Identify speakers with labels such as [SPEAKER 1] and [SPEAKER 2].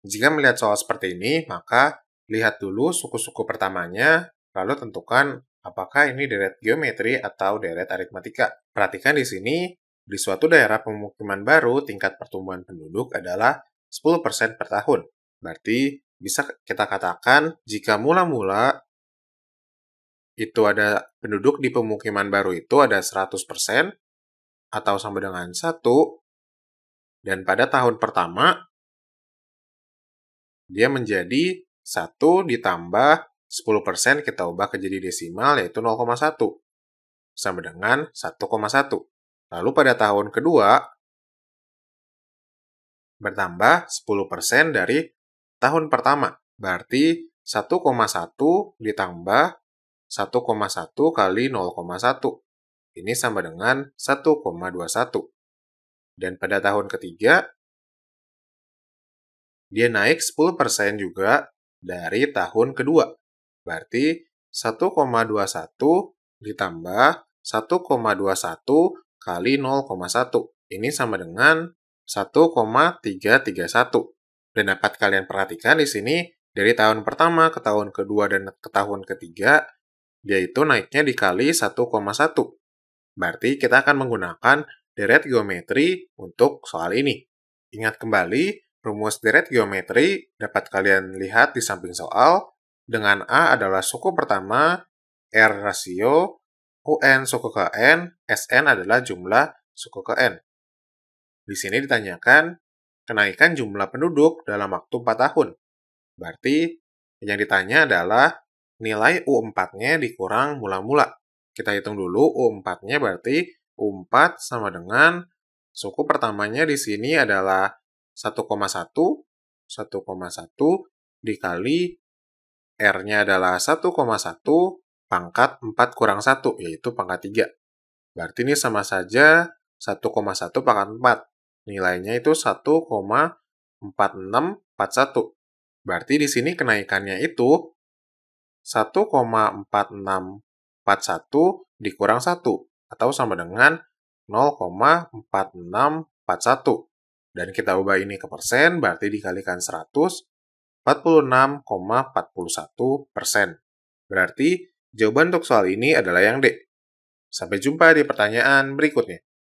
[SPEAKER 1] Jika melihat soal seperti ini, maka lihat dulu suku-suku pertamanya, lalu tentukan apakah ini deret geometri atau deret aritmatika. Perhatikan di sini, di suatu daerah pemukiman baru, tingkat pertumbuhan penduduk adalah 10% per tahun. Berarti bisa kita katakan jika mula-mula itu ada penduduk di pemukiman baru itu ada 100% atau sama dengan 1 dan pada tahun pertama dia menjadi 1 ditambah 10% kita ubah ke jadi desimal yaitu 0,1 sama dengan 1,1. Lalu pada tahun kedua bertambah 10% dari tahun pertama. Berarti 1,1 ditambah 1,1 kali 0,1. Ini sama dengan 1,21. Dan pada tahun ketiga dia naik 10% juga dari tahun kedua. Berarti 1,21 ditambah 1,21 kali 0,1. Ini sama dengan 1,331. Dan dapat kalian perhatikan di sini, dari tahun pertama ke tahun kedua dan ke tahun ketiga, dia itu naiknya dikali 1,1. Berarti kita akan menggunakan deret geometri untuk soal ini. Ingat kembali Rumus deret geometri dapat kalian lihat di samping soal dengan A adalah suku pertama, R rasio, UN suku ke N, SN adalah jumlah suku ke N. Di sini ditanyakan kenaikan jumlah penduduk dalam waktu 4 tahun. Berarti yang ditanya adalah nilai U4-nya dikurang mula-mula. Kita hitung dulu U4-nya berarti U4 sama dengan suku pertamanya di sini adalah 1,1 1,1 dikali R-nya adalah 1,1 pangkat 4 kurang 1, yaitu pangkat 3. Berarti ini sama saja 1,1 pangkat 4. Nilainya itu 1,4641. Berarti di sini kenaikannya itu 1,4641 dikurang 1 atau sama dengan 0,4641. Dan kita ubah ini ke persen, berarti dikalikan 100, 46,41 persen. Berarti jawaban untuk soal ini adalah yang D. Sampai jumpa di pertanyaan berikutnya.